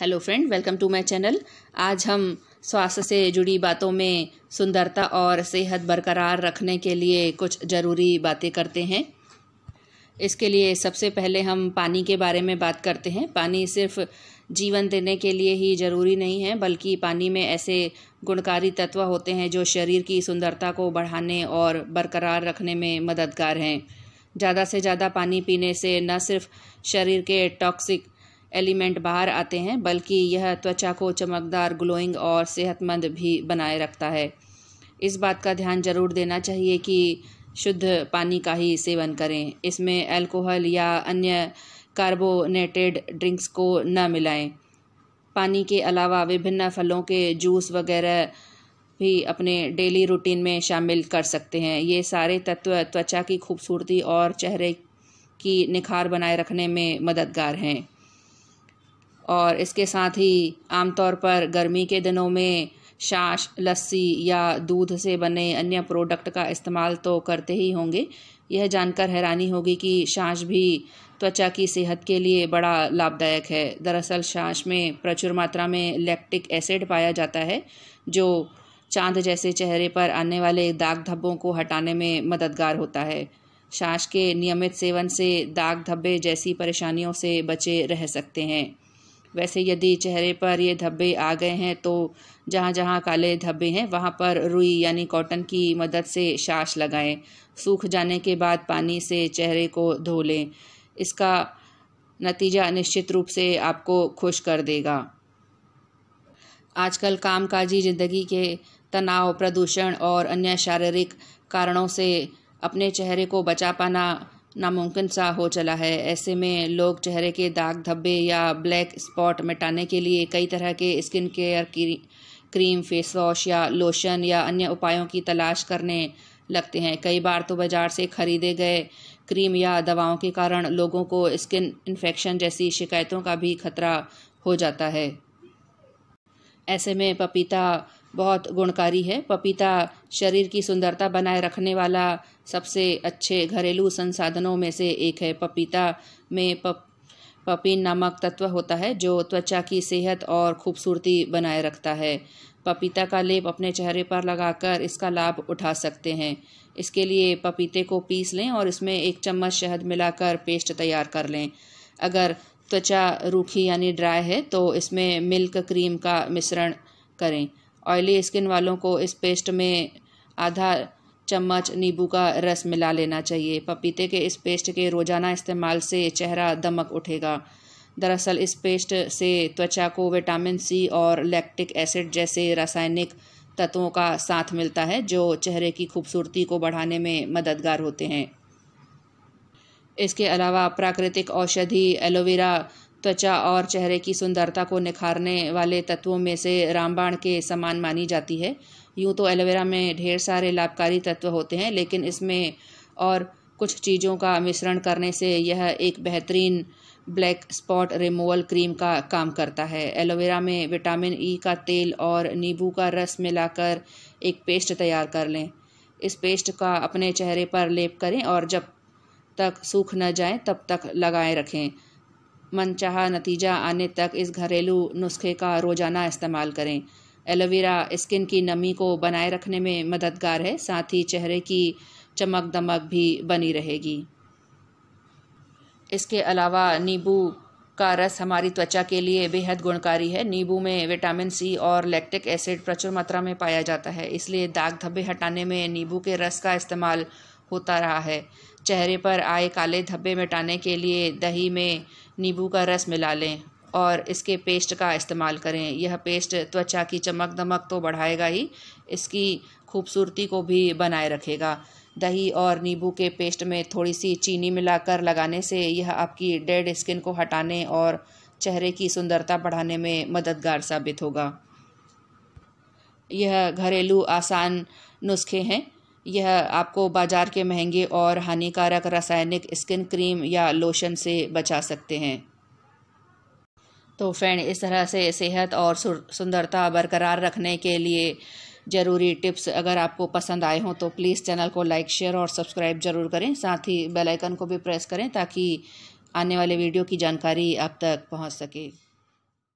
hello friend welcome to my channel आज हम स्वास्थ्य से जुड़ी बातों में सुंदरता और सेहत बरकरार रखने के लिए कुछ ज़रूरी बातें करते हैं इसके लिए सबसे पहले हम पानी के बारे में बात करते हैं पानी सिर्फ जीवन देने के लिए ही ज़रूरी नहीं है बल्कि पानी में ऐसे गुणकारी तत्व होते हैं जो शरीर की सुंदरता को बढ़ाने और बरकरार रखने में मददगार हैं ज़्यादा से ज़्यादा पानी पीने से न सिर्फ शरीर के टॉक्सिक एलिमेंट बाहर आते हैं बल्कि यह त्वचा को चमकदार ग्लोइंग और सेहतमंद भी बनाए रखता है इस बात का ध्यान जरूर देना चाहिए कि शुद्ध पानी का ही सेवन करें इसमें अल्कोहल या अन्य कार्बोनेटेड ड्रिंक्स को न मिलाएं पानी के अलावा विभिन्न फलों के जूस वगैरह भी अपने डेली रूटीन में शामिल कर सकते हैं ये सारे तत्व त्वचा की खूबसूरती और चेहरे की निखार बनाए रखने में मददगार हैं और इसके साथ ही आमतौर पर गर्मी के दिनों में शाश लस्सी या दूध से बने अन्य प्रोडक्ट का इस्तेमाल तो करते ही होंगे यह जानकर हैरानी होगी कि शाश भी त्वचा की सेहत के लिए बड़ा लाभदायक है दरअसल शाश में प्रचुर मात्रा में लैक्टिक एसिड पाया जाता है जो चांद जैसे चेहरे पर आने वाले दाग धब्बों को हटाने में मददगार होता है शाश के नियमित सेवन से दाग धब्बे जैसी परेशानियों से बचे रह सकते हैं वैसे यदि चेहरे पर ये धब्बे आ गए हैं तो जहाँ जहाँ काले धब्बे हैं वहाँ पर रुई यानी कॉटन की मदद से शाश लगाएं सूख जाने के बाद पानी से चेहरे को धो लें इसका नतीजा निश्चित रूप से आपको खुश कर देगा आजकल कामकाजी ज़िंदगी के तनाव प्रदूषण और अन्य शारीरिक कारणों से अपने चेहरे को बचा पाना नामुमकिन सा हो चला है ऐसे में लोग चेहरे के दाग धब्बे या ब्लैक स्पॉट मिटाने के लिए कई तरह के skin care cream face wash या लोशन या अन्य उपायों की तलाश करने लगते हैं कई बार तो बाज़ार से ख़रीदे गए क्रीम या दवाओं के कारण लोगों को स्किन इन्फेक्शन जैसी शिकायतों का भी खतरा हो जाता है ऐसे में पपीता बहुत गुणकारी है पपीता शरीर की सुंदरता बनाए रखने वाला सबसे अच्छे घरेलू संसाधनों में से एक है पपीता में पप पपीन नामक तत्व होता है जो त्वचा की सेहत और खूबसूरती बनाए रखता है पपीता का लेप अपने चेहरे पर लगाकर इसका लाभ उठा सकते हैं इसके लिए पपीते को पीस लें और इसमें एक चम्मच शहद मिलाकर पेस्ट तैयार कर लें अगर त्वचा रूखी यानी ड्राई है तो इसमें मिल्क क्रीम का मिश्रण करें ऑयली स्किन वालों को इस पेस्ट में आधा चम्मच नींबू का रस मिला लेना चाहिए पपीते के इस पेस्ट के रोज़ाना इस्तेमाल से चेहरा दमक उठेगा दरअसल इस पेस्ट से त्वचा को विटामिन सी और लैक्टिक एसिड जैसे रासायनिक तत्वों का साथ मिलता है जो चेहरे की खूबसूरती को बढ़ाने में मददगार होते हैं इसके अलावा प्राकृतिक औषधि एलोवेरा त्वचा और चेहरे की सुंदरता को निखारने वाले तत्वों में से रामबाण के समान मानी जाती है यूँ तो एलोवेरा में ढेर सारे लाभकारी तत्व होते हैं लेकिन इसमें और कुछ चीज़ों का मिश्रण करने से यह एक बेहतरीन ब्लैक स्पॉट रिमूवल क्रीम का काम करता है एलोवेरा में विटामिन ई का तेल और नींबू का रस मिलाकर एक पेस्ट तैयार कर लें इस पेस्ट का अपने चेहरे पर लेप करें और जब तक सूख न जाए तब तक लगाए रखें मनचाहा नतीजा आने तक इस घरेलू नुस्खे का रोज़ाना इस्तेमाल करें एलोवेरा स्किन की नमी को बनाए रखने में मददगार है साथ ही चेहरे की चमक दमक भी बनी रहेगी इसके अलावा नींबू का रस हमारी त्वचा के लिए बेहद गुणकारी है नींबू में विटामिन सी और लैक्टिक एसिड प्रचुर मात्रा में पाया जाता है इसलिए दाग धब्बे हटाने में नींबू के रस का इस्तेमाल होता रहा है चेहरे पर आए काले धब्बे मिटाने के लिए दही में नींबू का रस मिला लें और इसके पेस्ट का इस्तेमाल करें यह पेस्ट त्वचा की चमक दमक तो बढ़ाएगा ही इसकी खूबसूरती को भी बनाए रखेगा दही और नींबू के पेस्ट में थोड़ी सी चीनी मिलाकर लगाने से यह आपकी डेड स्किन को हटाने और चेहरे की सुंदरता बढ़ाने में मददगार साबित होगा यह घरेलू आसान नुस्खे हैं यह आपको बाज़ार के महंगे और हानिकारक रासायनिक स्किन क्रीम या लोशन से बचा सकते हैं तो फ्रेंड इस तरह से सेहत और सुंदरता बरकरार रखने के लिए ज़रूरी टिप्स अगर आपको पसंद आए हों तो प्लीज़ चैनल को लाइक शेयर और सब्सक्राइब ज़रूर करें साथ ही बेल आइकन को भी प्रेस करें ताकि आने वाले वीडियो की जानकारी आप तक पहुंच सके